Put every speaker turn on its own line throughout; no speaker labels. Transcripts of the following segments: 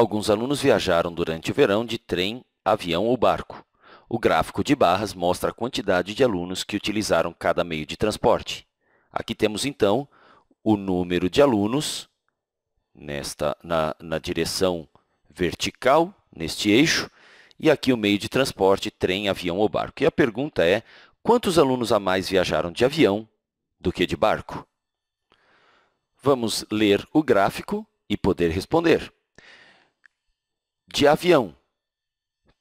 Alguns alunos viajaram durante o verão de trem, avião ou barco. O gráfico de barras mostra a quantidade de alunos que utilizaram cada meio de transporte. Aqui temos, então, o número de alunos nesta, na, na direção vertical, neste eixo, e aqui o meio de transporte, trem, avião ou barco. E a pergunta é, quantos alunos a mais viajaram de avião do que de barco? Vamos ler o gráfico e poder responder de avião.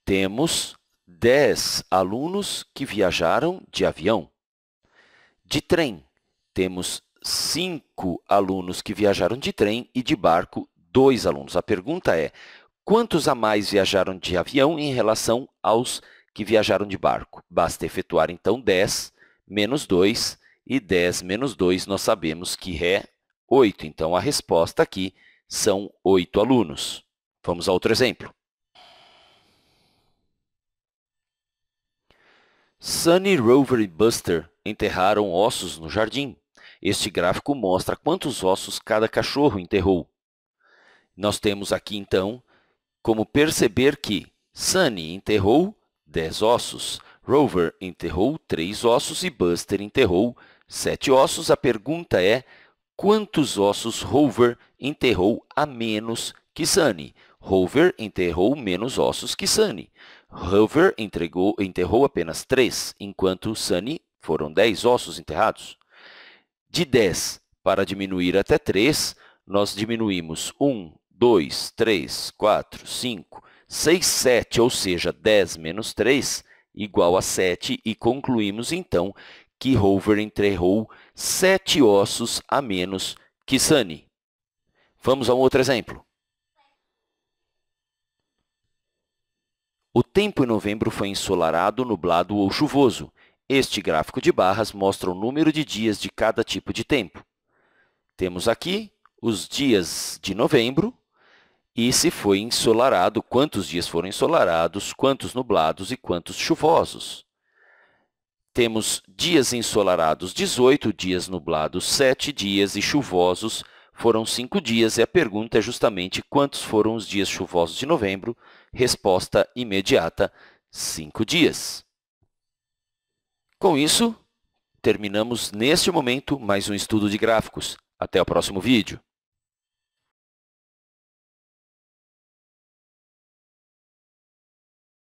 Temos 10 alunos que viajaram de avião. De trem, temos 5 alunos que viajaram de trem e de barco, 2 alunos. A pergunta é, quantos a mais viajaram de avião em relação aos que viajaram de barco? Basta efetuar, então, 10 menos 2 e 10 menos 2 nós sabemos que é 8. Então, a resposta aqui são 8 alunos. Vamos a outro exemplo. Sunny, Rover e Buster enterraram ossos no jardim. Este gráfico mostra quantos ossos cada cachorro enterrou. Nós temos aqui, então, como perceber que Sunny enterrou 10 ossos, Rover enterrou 3 ossos e Buster enterrou 7 ossos. A pergunta é, quantos ossos Rover enterrou a menos que Sunny? Rover enterrou menos ossos que Sunny. Rover entregou, enterrou apenas 3, enquanto Sunny foram 10 ossos enterrados. De 10 para diminuir até 3, nós diminuímos 1, 2, 3, 4, 5, 6, 7, ou seja, 10 menos 3, igual a 7, e concluímos, então, que Rover enterrou 7 ossos a menos que Sunny. Vamos a um outro exemplo. O tempo em novembro foi ensolarado, nublado ou chuvoso. Este gráfico de barras mostra o número de dias de cada tipo de tempo. Temos aqui os dias de novembro e se foi ensolarado, quantos dias foram ensolarados, quantos nublados e quantos chuvosos. Temos dias ensolarados 18, dias nublados 7 dias e chuvosos foram cinco dias e a pergunta é justamente quantos foram os dias chuvosos de novembro? Resposta imediata, cinco dias. Com isso, terminamos neste momento mais um estudo de gráficos. Até o próximo vídeo.